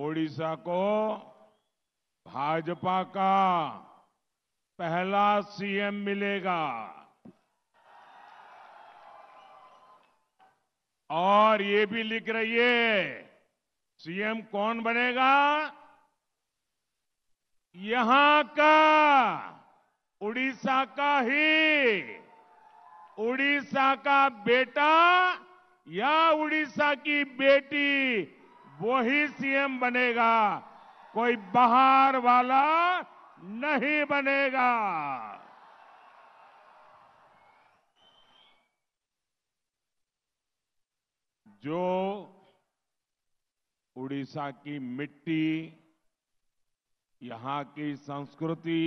ओडिशा को भाजपा का पहला सीएम मिलेगा और ये भी लिख रही है सीएम कौन बनेगा यहां का उड़ीसा का ही उड़ीसा का बेटा या उड़ीसा की बेटी वो ही सीएम बनेगा कोई बाहर वाला नहीं बनेगा जो उड़ीसा की मिट्टी यहां की संस्कृति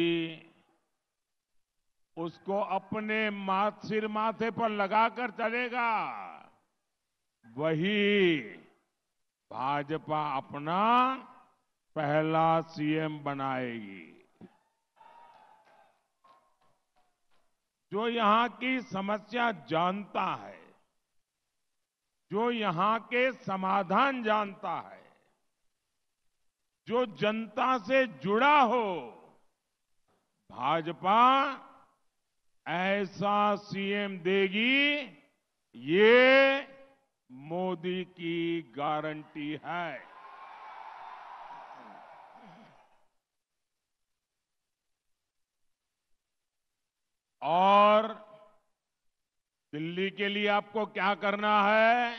उसको अपने माथ सिर माथे पर लगाकर चलेगा वही भाजपा अपना पहला सीएम बनाएगी जो यहां की समस्या जानता है जो यहां के समाधान जानता है जो जनता से जुड़ा हो भाजपा ऐसा सीएम देगी ये मोदी की गारंटी है और दिल्ली के लिए आपको क्या करना है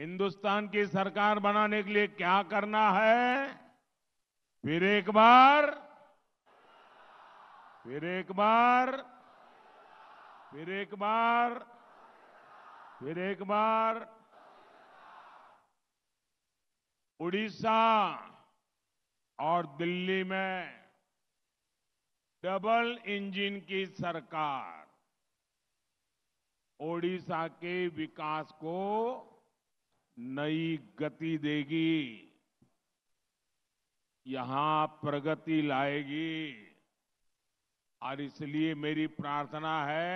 हिंदुस्तान की सरकार बनाने के लिए क्या करना है फिर एक बार फिर एक बार फिर एक बार, फिर एक बार फिर एक बार उड़ीसा और दिल्ली में डबल इंजन की सरकार ओडिशा के विकास को नई गति देगी यहां प्रगति लाएगी और इसलिए मेरी प्रार्थना है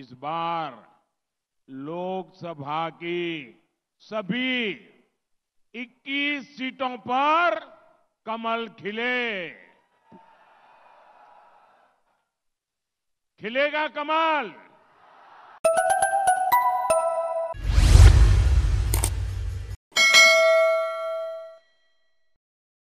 इस बार लोकसभा की सभी 21 सीटों पर कमल खिले खिलेगा कमल